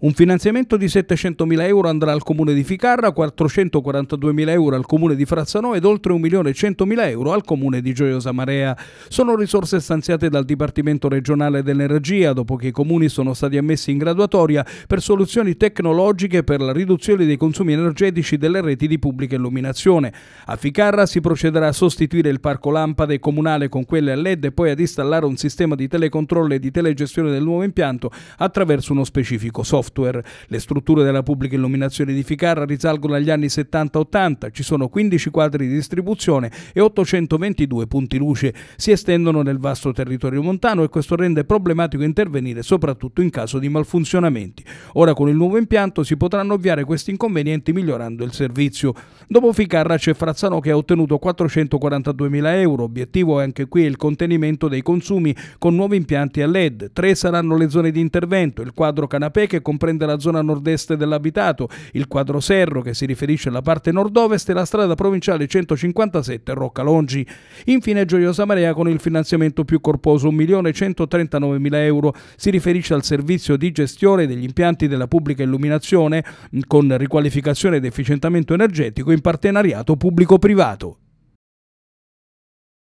Un finanziamento di 700.000 euro andrà al comune di Ficarra, 442.000 euro al comune di Frazzano ed oltre 1.100.000 euro al comune di Gioiosa Marea. Sono risorse stanziate dal Dipartimento regionale dell'Energia dopo che i comuni sono stati ammessi in graduatoria per soluzioni tecnologiche per la riduzione dei consumi energetici delle reti di pubblica illuminazione. A Ficarra si procederà a sostituire il parco lampade comunale con quelle a LED e poi ad installare un sistema di telecontrollo e di telegestione del nuovo impianto attraverso uno specifico software software. Le strutture della pubblica illuminazione di Ficarra risalgono agli anni 70-80, ci sono 15 quadri di distribuzione e 822 punti luce. Si estendono nel vasto territorio montano e questo rende problematico intervenire soprattutto in caso di malfunzionamenti. Ora con il nuovo impianto si potranno ovviare questi inconvenienti migliorando il servizio. Dopo Ficarra c'è Frazzano che ha ottenuto 442.000 euro, obiettivo è anche qui il contenimento dei consumi con nuovi impianti a LED. Tre saranno le zone di intervento, il quadro canapè che comprende comprende la zona nord-est dell'abitato, il quadro Serro che si riferisce alla parte nord-ovest e la strada provinciale 157 Rocca Longi. Infine Gioiosa Marea con il finanziamento più corposo 1.139.000 euro si riferisce al servizio di gestione degli impianti della pubblica illuminazione con riqualificazione ed efficientamento energetico in partenariato pubblico-privato.